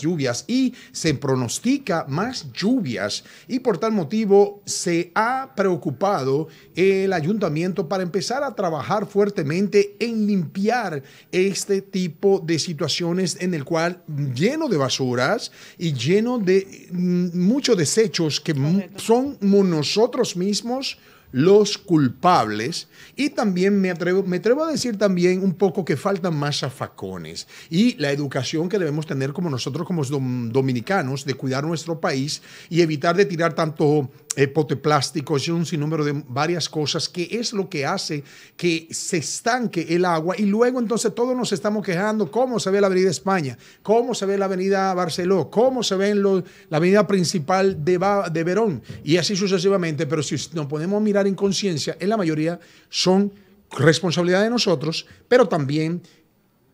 lluvias y se pronostica más lluvias y por tal motivo se ha preocupado el ayuntamiento para empezar a trabajar fuertemente en limpiar este tipo de situaciones en el cual lleno de basuras y lleno de mm, muchos desechos que son nosotros mismos los culpables y también me atrevo, me atrevo a decir también un poco que faltan más afacones y la educación que debemos tener como nosotros como dominicanos de cuidar nuestro país y evitar de tirar tanto eh, pote plástico y un sinnúmero de varias cosas que es lo que hace que se estanque el agua y luego entonces todos nos estamos quejando cómo se ve la avenida España, cómo se ve la avenida Barceló, cómo se ve la avenida principal de, de Verón y así sucesivamente, pero si nos podemos mirar en conciencia, en la mayoría son responsabilidad de nosotros, pero también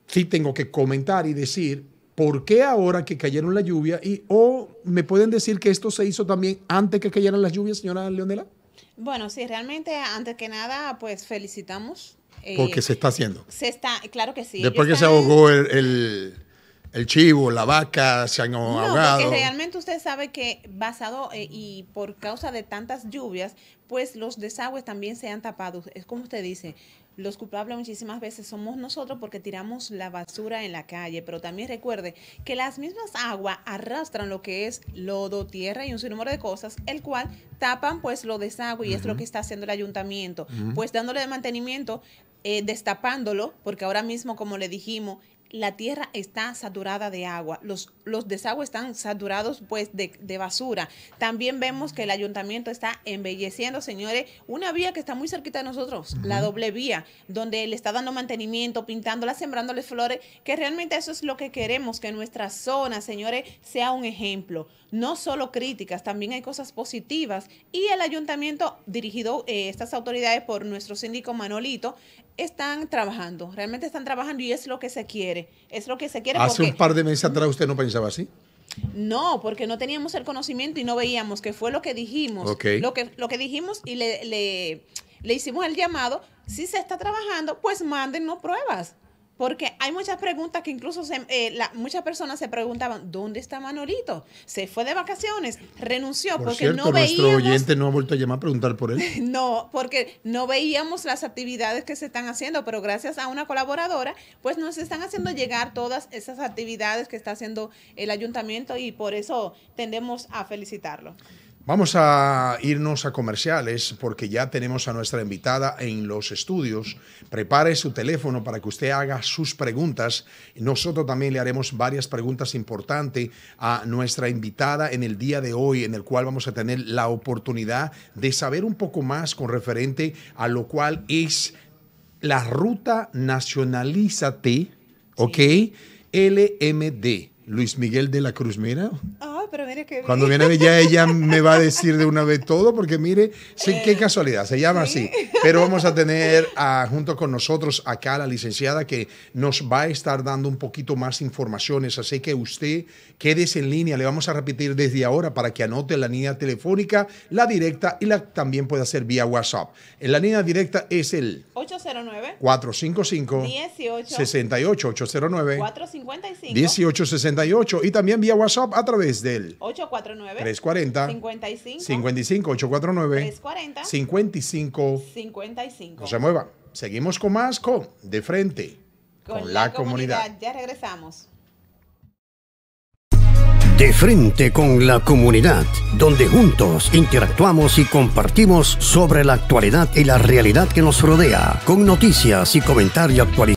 sí tengo que comentar y decir por qué ahora que cayeron la lluvia y o me pueden decir que esto se hizo también antes que cayeran las lluvias, señora Leonela. Bueno, sí, realmente antes que nada, pues felicitamos. Eh, porque se está haciendo. Se está, claro que sí. Después que se ahogó el, chivo, la vaca se han ahogado. realmente usted sabe que basado eh, y por causa de tantas lluvias, pues los desagües también se han tapado Es como usted dice, los culpables muchísimas veces somos nosotros porque tiramos la basura en la calle, pero también recuerde que las mismas aguas arrastran lo que es lodo, tierra y un sinnúmero de cosas, el cual tapan pues lo desagüe y es lo que está haciendo el ayuntamiento, pues dándole mantenimiento, eh, destapándolo, porque ahora mismo, como le dijimos, la tierra está saturada de agua, los, los desagües están saturados pues de basura. También vemos que el ayuntamiento está embelleciendo señores, una vía que está muy cerquita de nosotros, la doble vía, donde le está dando mantenimiento, pintándola, sembrándole flores, que realmente eso es lo que queremos, que nuestra zona, señores, sea un ejemplo. No solo críticas, también hay cosas positivas. Y el ayuntamiento, dirigido eh, estas autoridades por nuestro síndico Manolito, están trabajando, realmente están trabajando y es lo que se quiere. Es lo que se quiere. Hace un par de meses atrás usted no pensaba así. No, porque no teníamos el conocimiento y no veíamos que fue lo que dijimos. Lo, que, lo que dijimos y le, le, hicimos el llamado. Si se está trabajando, pues mándenos pruebas. Porque hay muchas preguntas que incluso eh, muchas personas se preguntaban, ¿dónde está Manolito? Se fue de vacaciones, renunció porque no veíamos... Nuestro oyente no ha vuelto a llamar a preguntar por él. no, porque no veíamos las actividades que se están haciendo, pero gracias a una colaboradora, pues nos están haciendo llegar todas esas actividades que está haciendo el ayuntamiento y por eso tendemos a felicitarlo. Vamos a irnos a comerciales porque ya tenemos a nuestra invitada en los estudios. Prepare su teléfono para que usted haga sus preguntas. Nosotros también le haremos varias preguntas importantes a nuestra invitada en el día de hoy, en el cual vamos a tener la oportunidad de saber un poco más con referente a lo cual es la ruta Nacionalízate, ¿ok? LMD. Luis Miguel de la Cruz, mira. Ah, pero mire que... Cuando viene ya ella me va a decir de una vez todo, porque mire, qué casualidad, se llama así. Pero vamos a tener junto con nosotros acá la licenciada que nos va a estar dando un poquito más informaciones, así que usted quédese en línea, le vamos a repetir desde ahora para que anote la línea telefónica, la directa y la también puede hacer vía WhatsApp. En la línea directa es el 809 455 18 68 809 455 1868 y también vía WhatsApp a través de 849 340 55 55 849 340 55 55. No se muevan. Seguimos con más con De Frente con, la, comunidad. Ya regresamos. De frente con la comunidad, donde juntos interactuamos y compartimos sobre la actualidad y la realidad que nos rodea, con noticias y comentarios actualizados.